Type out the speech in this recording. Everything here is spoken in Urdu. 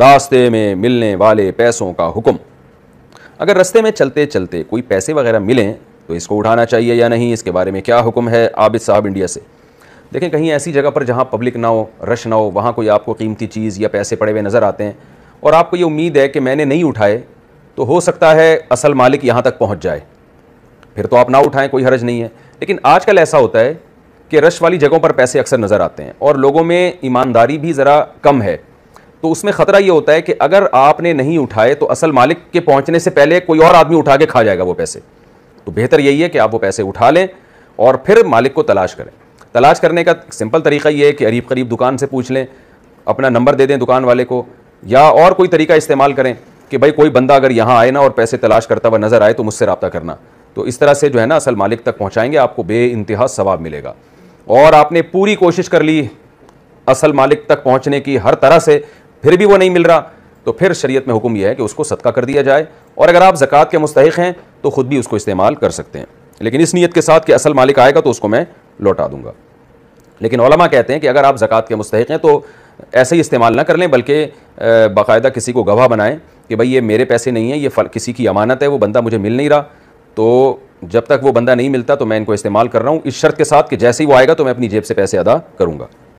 راستے میں ملنے والے پیسوں کا حکم اگر رستے میں چلتے چلتے کوئی پیسے وغیرہ ملیں تو اس کو اٹھانا چاہیے یا نہیں اس کے بارے میں کیا حکم ہے عابد صاحب انڈیا سے دیکھیں کہیں ایسی جگہ پر جہاں پبلک نہ ہو رش نہ ہو وہاں کوئی آپ کو قیمتی چیز یا پیسے پڑے ہوئے نظر آتے ہیں اور آپ کو یہ امید ہے کہ میں نے نہیں اٹھائے تو ہو سکتا ہے اصل مالک یہاں تک پہنچ جائے پھر تو آپ نہ اٹھائیں کوئی حرج نہیں ہے لیکن آج کل ایسا ہوتا ہے کہ رش والی جگہوں پر پیسے اکثر نظر آتے ہیں اور لوگوں میں ایمانداری بھی ذرا کم ہے تو اس میں خطرہ یہ ہوتا ہے کہ اگر آپ نے نہیں اٹھائے تو اصل مالک کے پہنچنے سے پہلے کوئی اور آدمی اٹھا کے کھا جائے گا وہ پیسے تو بہتر یہی ہے کہ آپ وہ پیسے اٹھا لیں اور پھر مالک کو تلاش کریں تلاش کرنے کا سمپل طریقہ یہ ہے کہ قریب قریب دکان سے پوچھ لیں اپنا نمبر دے دیں دکان والے کو یا اور کوئی طریقہ استعمال کریں کہ بھائی کوئی بندہ اگر یہاں آئے نا اور پیسے تلاش کرتا ہوا نظر آئے تو مجھ سے رابطہ کرنا تو اس طرح سے جو ہے نا اصل مالک تک پہنچائیں گے آپ کو بے انتہا ثواب ملے گا اور آپ نے پوری کوشش کر لی اصل مالک تک پہنچنے کی ہر طرح سے پھر بھی وہ نہیں مل رہا تو پھر شریعت میں حکم یہ ہے کہ اس کو صدقہ کر دیا جائے اور اگر آپ زکوٰۃ کے مستحق ہیں تو خود بھی اس کو استعمال کر سکتے ہیں لیکن اس نیت کے ساتھ کہ اصل مالک آئے گا تو اس کو میں لوٹا دوں گا لیکن علماء کہتے ہیں کہ اگر آپ زکوٰۃ کے مستحق ہیں تو ایسے ہی استعمال نہ کر لیں بلکہ باقاعدہ کسی کو گواہ بنائیں کہ بھائی یہ میرے پیسے نہیں ہیں یہ کسی کی امانت ہے وہ بندہ مجھے مل نہیں رہا تو جب تک وہ بندہ نہیں ملتا تو میں ان کو استعمال کر رہا ہوں اس شرط کے ساتھ کہ جیسے ہی وہ آئے گا تو میں اپنی جیب سے پیسے ادا کروں گا